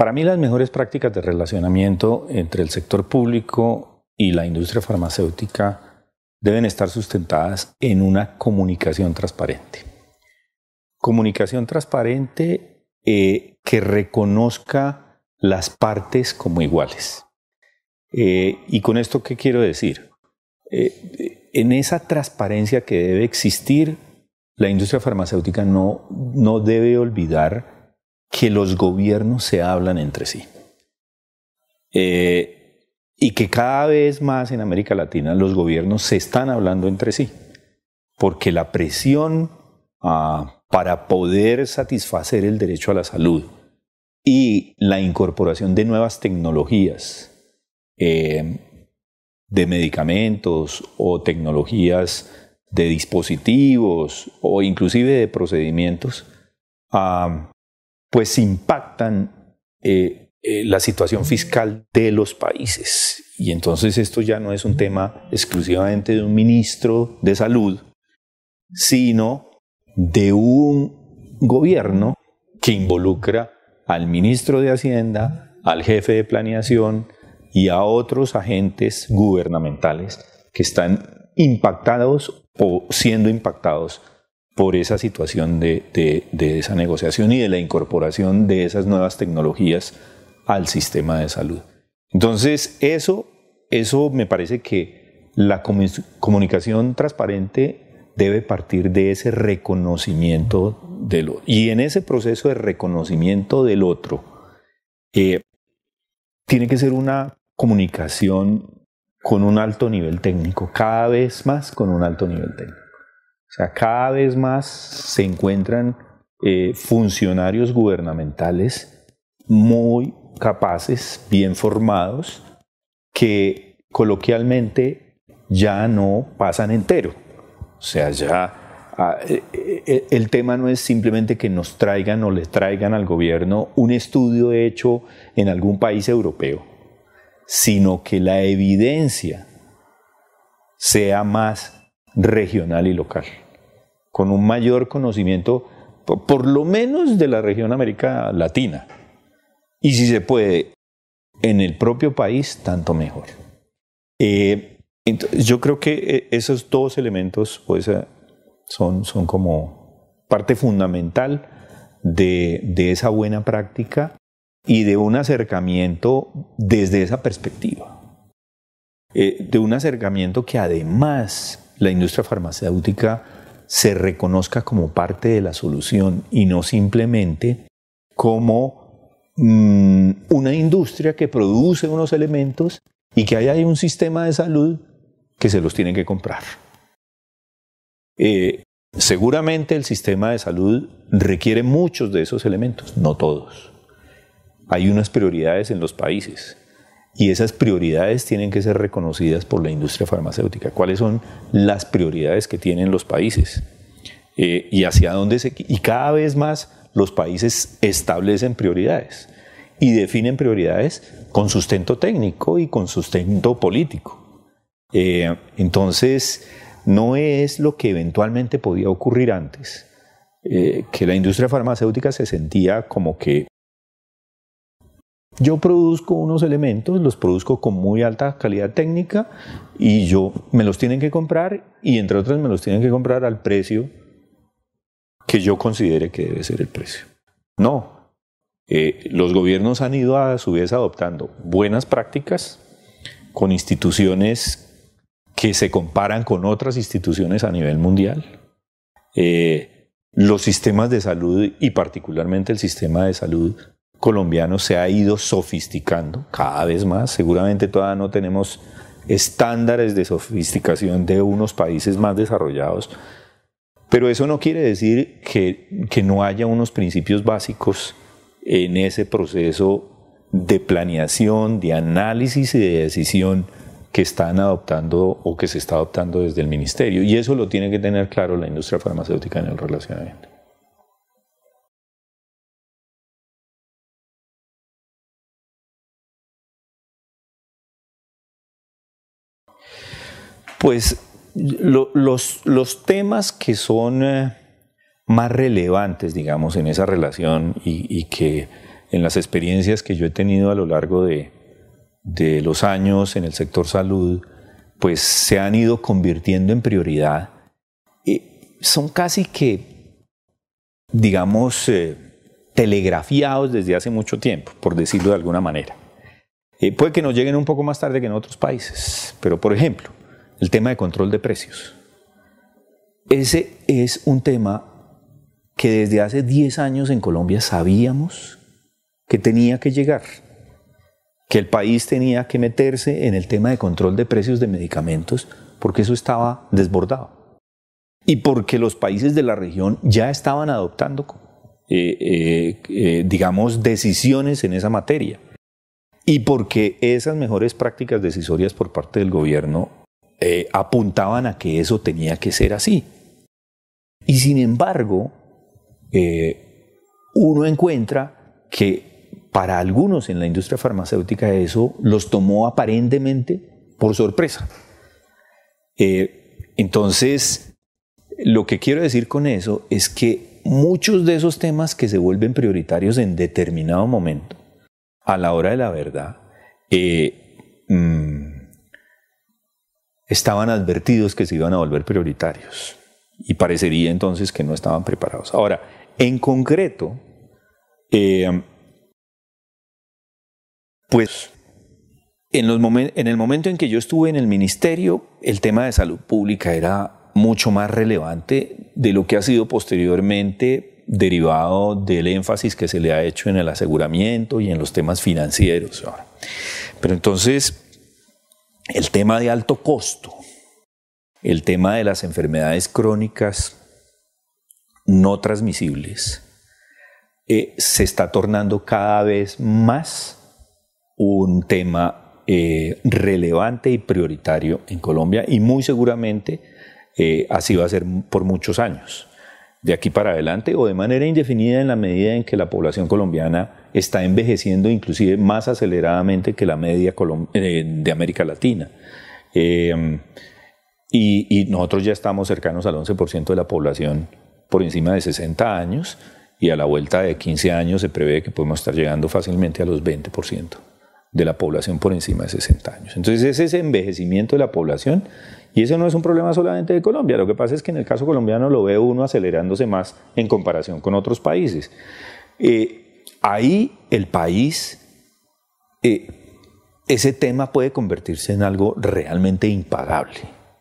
Para mí las mejores prácticas de relacionamiento entre el sector público y la industria farmacéutica deben estar sustentadas en una comunicación transparente. Comunicación transparente eh, que reconozca las partes como iguales. Eh, ¿Y con esto qué quiero decir? Eh, en esa transparencia que debe existir, la industria farmacéutica no debe olvidar que los gobiernos se hablan entre sí. Eh, y que cada vez más en América Latina los gobiernos se están hablando entre sí, porque la presión ah, para poder satisfacer el derecho a la salud y la incorporación de nuevas tecnologías, eh, de medicamentos o tecnologías de dispositivos o inclusive de procedimientos, ah, pues impactan eh, eh, la situación fiscal de los países. Y entonces esto ya no es un tema exclusivamente de un ministro de salud, sino de un gobierno que involucra al ministro de Hacienda, al jefe de planeación y a otros agentes gubernamentales que están impactados o siendo impactados por esa situación de, esa negociación y de la incorporación de esas nuevas tecnologías al sistema de salud. Entonces, eso, eso me parece que la comunicación transparente debe partir de ese reconocimiento del otro. Y en ese proceso de reconocimiento del otro, eh, tiene que ser una comunicación con un alto nivel técnico, cada vez más con un alto nivel técnico. O sea, cada vez más se encuentran eh, funcionarios gubernamentales muy capaces, bien formados, que coloquialmente ya no pasan entero. O sea, ya ah, eh, eh, el tema no es simplemente que nos traigan o le traigan al gobierno un estudio hecho en algún país europeo, sino que la evidencia sea más regional y local, con un mayor conocimiento, por, lo menos de la región América Latina. Y si se puede, en el propio país, tanto mejor. Eh, yo creo que eh, esos dos elementos pues son, son como parte fundamental de, de esa buena práctica y de un acercamiento desde esa perspectiva. Eh, de un acercamiento que además la industria farmacéutica se reconozca como parte de la solución y no simplemente como mm, una industria que produce unos elementos y que haya hay un sistema de salud que se los tiene que comprar. Eh, seguramente el sistema de salud requiere muchos de esos elementos, no todos. Hay unas prioridades en los países. Y esas prioridades tienen que ser reconocidas por la industria farmacéutica. ¿Cuáles son las prioridades que tienen los países? Eh, y hacia dónde se. Y cada vez más los países establecen prioridades y definen prioridades con sustento técnico y con sustento político. Eh, entonces, no es lo que eventualmente podía ocurrir antes, eh, que la industria farmacéutica se sentía como que yo produzco unos elementos, los produzco con muy alta calidad técnica y yo me los tienen que comprar y entre otras me los tienen que comprar al precio que yo considere que debe ser el precio. No, eh, los gobiernos han ido a su vez adoptando buenas prácticas con instituciones que se comparan con otras instituciones a nivel mundial. Eh, los sistemas de salud y particularmente el sistema de salud colombiano se ha ido sofisticando cada vez más. Seguramente todavía no tenemos estándares de sofisticación de unos países más desarrollados, pero eso no quiere decir que, que no haya unos principios básicos en ese proceso de planeación, de análisis y de decisión que están adoptando o que se está adoptando desde el ministerio. Y eso lo tiene que tener claro la industria farmacéutica en el relacionamiento. Pues los, temas que son eh, más relevantes, digamos, en esa relación y, que en las experiencias que yo he tenido a lo largo de, los años en el sector salud, pues se han ido convirtiendo en prioridad. y son casi que, digamos, eh, telegrafiados desde hace mucho tiempo, por decirlo de alguna manera. Eh, puede que nos lleguen un poco más tarde que en otros países, pero por ejemplo, el tema de control de precios. Ese es un tema que desde hace 10 años en Colombia sabíamos que tenía que llegar, que el país tenía que meterse en el tema de control de precios de medicamentos, porque eso estaba desbordado. Y porque los países de la región ya estaban adoptando, eh, eh, eh, digamos, decisiones en esa materia. Y porque esas mejores prácticas decisorias por parte del gobierno eh, apuntaban a que eso tenía que ser así. Y sin embargo, eh, uno encuentra que para algunos en la industria farmacéutica eso los tomó aparentemente por sorpresa. Eh, entonces, lo que quiero decir con eso es que muchos de esos temas que se vuelven prioritarios en determinado momento, a la hora de la verdad, mm, estaban advertidos que se iban a volver prioritarios y parecería entonces que no estaban preparados. Ahora, en concreto, eh, pues en, en el momento en que yo estuve en el ministerio, el tema de salud pública era mucho más relevante de lo que ha sido posteriormente derivado del énfasis que se le ha hecho en el aseguramiento y en los temas financieros. Pero entonces, el tema de alto costo, el tema de las enfermedades crónicas no transmisibles, eh, se está tornando cada vez más un tema eh, relevante y prioritario en Colombia y muy seguramente eh, así va a ser por muchos años de aquí para adelante o de manera indefinida en la medida en que la población colombiana está envejeciendo inclusive más aceleradamente que la media eh, de América Latina. Em, y, y, nosotros ya estamos cercanos al 11% de la población por encima de 60 años y a la vuelta de 15 años se prevé que podemos estar llegando fácilmente a los 20% de la población por encima de 60 años. Entonces es ese envejecimiento de la población y eso no es un problema solamente de Colombia, lo que pasa es que en el caso colombiano lo ve uno acelerándose más en comparación con otros países. Eh, ahí el país, eh, ese tema puede convertirse en algo realmente impagable,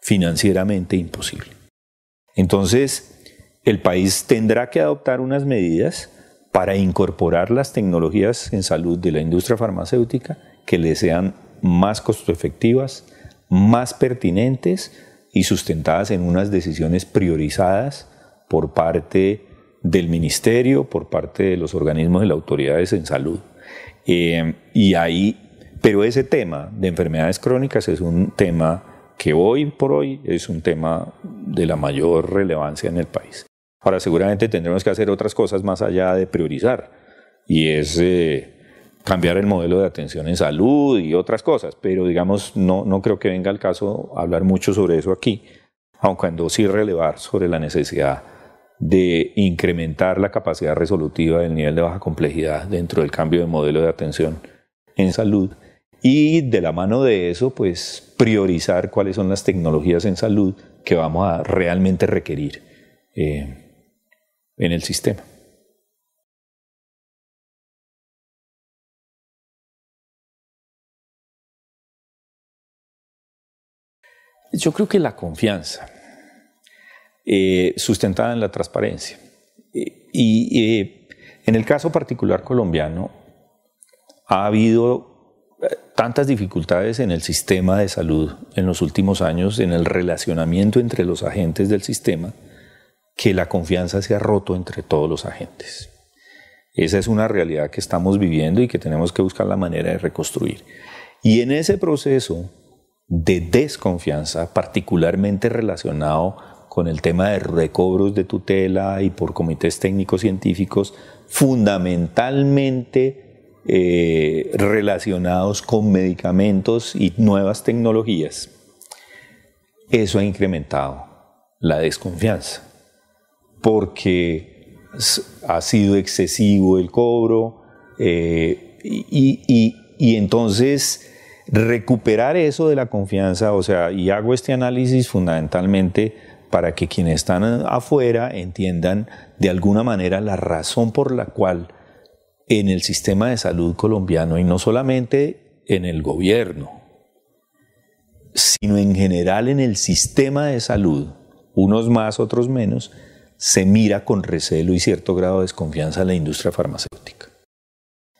financieramente imposible. Entonces el país tendrá que adoptar unas medidas para incorporar las tecnologías en salud de la industria farmacéutica que le sean más costo efectivas, más pertinentes y sustentadas en unas decisiones priorizadas por parte del ministerio, por parte de los organismos de las autoridades en salud. Eh, y ahí, pero ese tema de enfermedades crónicas es un tema que hoy por hoy es un tema de la mayor relevancia en el país. Ahora seguramente tendremos que hacer otras cosas más allá de priorizar y es eh, cambiar el modelo de atención en salud y otras cosas, pero digamos no, no creo que venga el caso hablar mucho sobre eso aquí, aunque cuando sí relevar sobre la necesidad de incrementar la capacidad resolutiva del nivel de baja complejidad dentro del cambio de modelo de atención en salud y de la mano de eso, pues priorizar cuáles son las tecnologías en salud que vamos a realmente requerir. Eh, en el sistema. Yo creo que la confianza, eh, sustentada en la transparencia, eh, y eh, en el caso particular colombiano, ha habido tantas dificultades en el sistema de salud en los últimos años, en el relacionamiento entre los agentes del sistema, que la confianza se ha roto entre todos los agentes. Esa es una realidad que estamos viviendo y que tenemos que buscar la manera de reconstruir. Y en ese proceso de desconfianza, particularmente relacionado con el tema de recobros de tutela y por comités técnicos científicos, fundamentalmente eh, relacionados con medicamentos y nuevas tecnologías, eso ha incrementado la desconfianza porque ha sido excesivo el cobro eh, y, entonces recuperar eso de la confianza, o sea, y hago este análisis fundamentalmente para que quienes están afuera entiendan de alguna manera la razón por la cual en el sistema de salud colombiano y no solamente en el gobierno, sino en general en el sistema de salud, unos más, otros menos, se mira con recelo y cierto grado de desconfianza a la industria farmacéutica.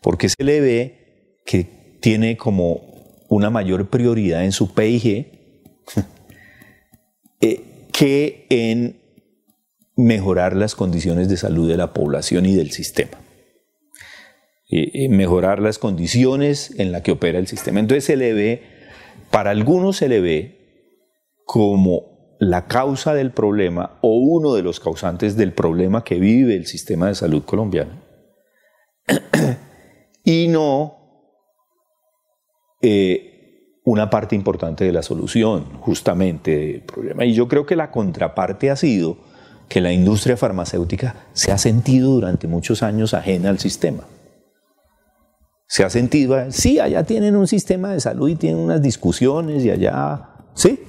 Porque se le ve que tiene como una mayor prioridad en su PIG eh, que en mejorar las condiciones de salud de la población y del sistema. mejorar las condiciones en las que opera el sistema. Entonces se le ve, para algunos se le ve como la causa del problema o uno de los causantes del problema que vive el sistema de salud colombiano y no eh, una parte importante de la solución justamente del problema. Y yo creo que la contraparte ha sido que la industria farmacéutica se ha sentido durante muchos años ajena al sistema. Se ha sentido, sí, allá tienen un sistema de salud y tienen unas discusiones y allá, sí,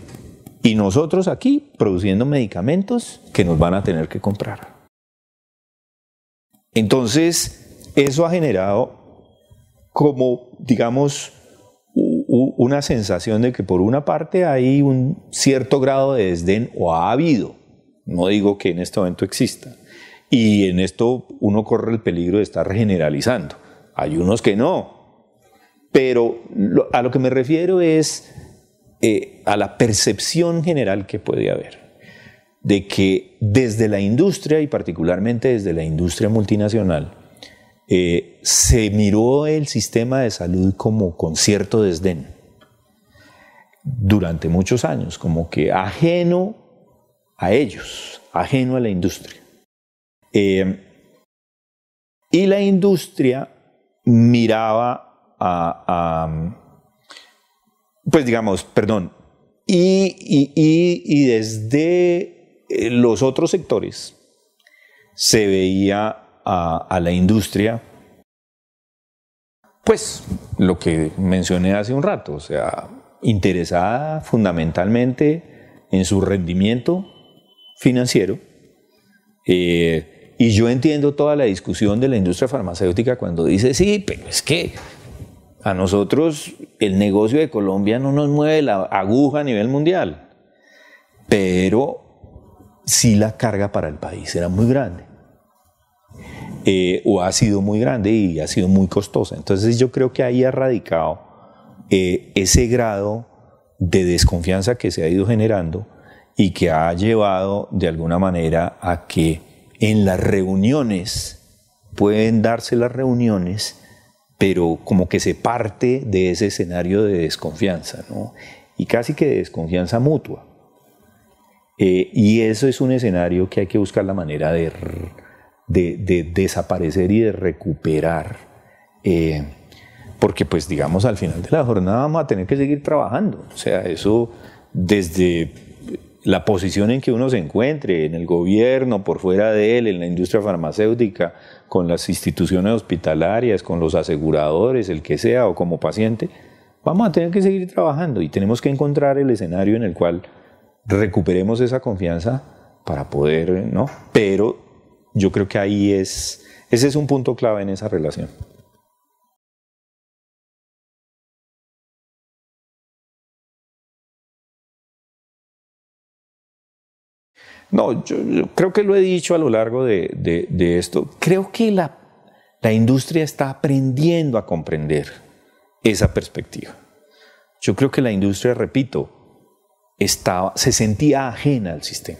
y nosotros aquí produciendo medicamentos que nos van a tener que comprar. Entonces, eso ha generado como, digamos, una sensación de que por una parte hay un cierto grado de desdén o ha habido, no digo que en este momento exista, y en esto uno corre el peligro de estar generalizando. Hay unos que no, pero a lo que me refiero es eh, a la percepción general que puede haber de que desde la industria y particularmente desde la industria multinacional eh, se miró el sistema de salud como con cierto desdén durante muchos años, como que ajeno a ellos, ajeno a la industria. Eh, y la industria miraba a pues digamos, perdón, y, desde eh, los otros sectores se veía a, la industria, pues lo que mencioné hace un rato, o sea, interesada fundamentalmente en su rendimiento financiero. Eh, y yo entiendo toda la discusión de la industria farmacéutica cuando dice, sí, pero es que a nosotros el negocio de Colombia no nos mueve la aguja a nivel mundial, pero sí la carga para el país era muy grande. Eh, o ha sido muy grande y ha sido muy costosa. Entonces yo creo que ahí ha radicado eh, ese grado de desconfianza que se ha ido generando y que ha llevado de alguna manera a que en las reuniones, pueden darse las reuniones pero como que se parte de ese escenario de desconfianza, ¿no? y casi que de desconfianza mutua. Eh, y eso es un escenario que hay que buscar la manera de, desaparecer y de recuperar, eh, porque pues digamos al final de la jornada vamos a tener que seguir trabajando, o sea, eso desde la posición en que uno se encuentre, en el gobierno, por fuera de él, en la industria farmacéutica, con las instituciones hospitalarias, con los aseguradores, el que sea, o como paciente, vamos a tener que seguir trabajando y tenemos que encontrar el escenario en el cual recuperemos esa confianza para poder, ¿no? Pero yo creo que ahí es, ese es un punto clave en esa relación. No, yo, creo que lo he dicho a lo largo de, esto. Creo que la, industria está aprendiendo a comprender esa perspectiva. Yo creo que la industria, repito, estaba, se sentía ajena al sistema.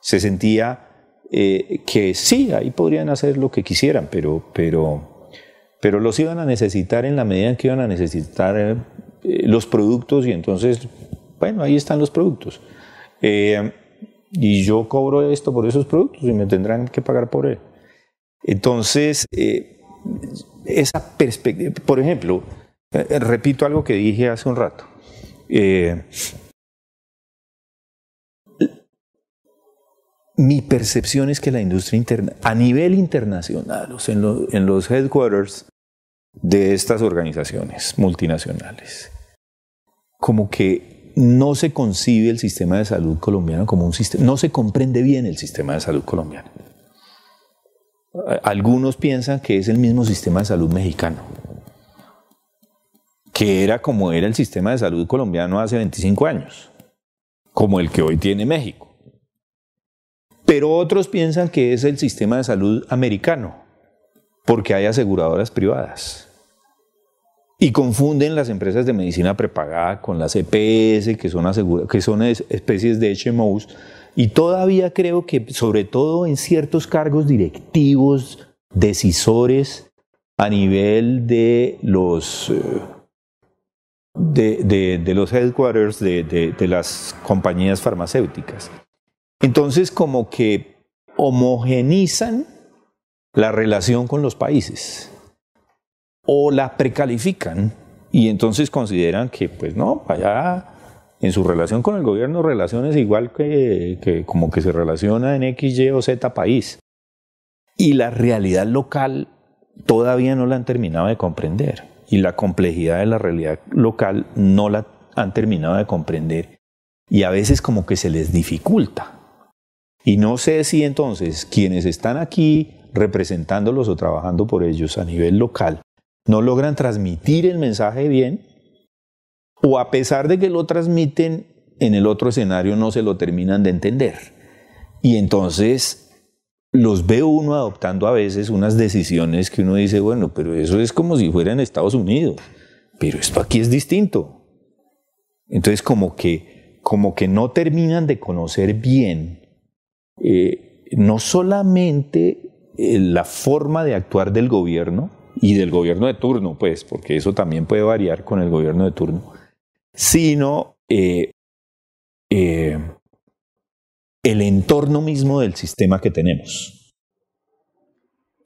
Se sentía eh, que sí, ahí podrían hacer lo que quisieran, pero, pero, pero los iban a necesitar en la medida en que iban a necesitar eh, los productos y entonces, bueno, ahí están los productos. Eh, y yo cobro esto por esos productos y me tendrán que pagar por él. Entonces, eh, esa perspectiva, por ejemplo, eh, repito algo que dije hace un rato. Eh, mi percepción es que la industria interna a nivel internacional, o sea, en los headquarters de estas organizaciones multinacionales, como que no se concibe el sistema de salud colombiano como un sistema, no se comprende bien el sistema de salud colombiano. Algunos piensan que es el mismo sistema de salud mexicano, que era como era el sistema de salud colombiano hace 25 años, como el que hoy tiene México. Pero otros piensan que es el sistema de salud americano, porque hay aseguradoras privadas y confunden las empresas de medicina prepagada con las EPS, que son, que son especies de HMOs, y todavía creo que, sobre todo en ciertos cargos directivos, decisores, a nivel de los, eh, de, los headquarters de, de las compañías farmacéuticas. Entonces, como que homogenizan la relación con los países o la precalifican y entonces consideran que, pues no, allá en su relación con el gobierno, relaciones igual que, que como que se relaciona en X, Y o Z país. Y la realidad local todavía no la han terminado de comprender y la complejidad de la realidad local no la han terminado de comprender y a veces como que se les dificulta. Y no sé si entonces quienes están aquí representándolos o trabajando por ellos a nivel local no logran transmitir el mensaje bien, o a pesar de que lo transmiten, en el otro escenario no se lo terminan de entender. Y entonces los ve uno adoptando a veces unas decisiones que uno dice, bueno, pero eso es como si fuera en Estados Unidos, pero esto aquí es distinto. Entonces como que, como que no terminan de conocer bien eh, no solamente eh, la forma de actuar del gobierno, y del gobierno de turno, pues, porque eso también puede variar con el gobierno de turno, sino eh, eh, el entorno mismo del sistema que tenemos,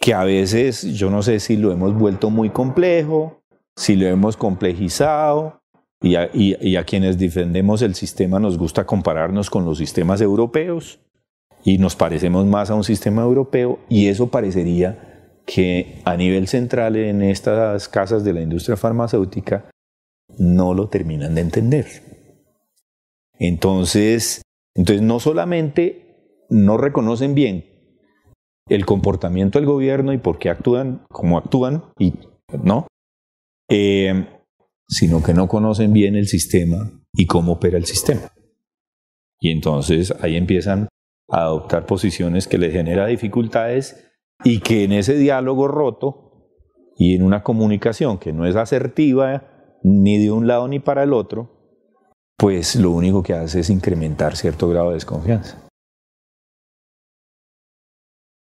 que a veces yo no sé si lo hemos vuelto muy complejo, si lo hemos complejizado, y a quienes defendemos el sistema nos gusta compararnos con los sistemas europeos, y nos parecemos más a un sistema europeo, y eso parecería que a nivel central en estas casas de la industria farmacéutica no lo terminan de entender. Entonces, entonces no solamente no reconocen bien el comportamiento del gobierno y por qué actúan cómo actúan y no, eh, sino que no conocen bien el sistema y cómo opera el sistema. Y entonces ahí empiezan a adoptar posiciones que les genera dificultades y que en ese diálogo roto y en una comunicación que no es asertiva eh, ni de un lado ni para el otro, pues lo único que hace es incrementar cierto grado de desconfianza.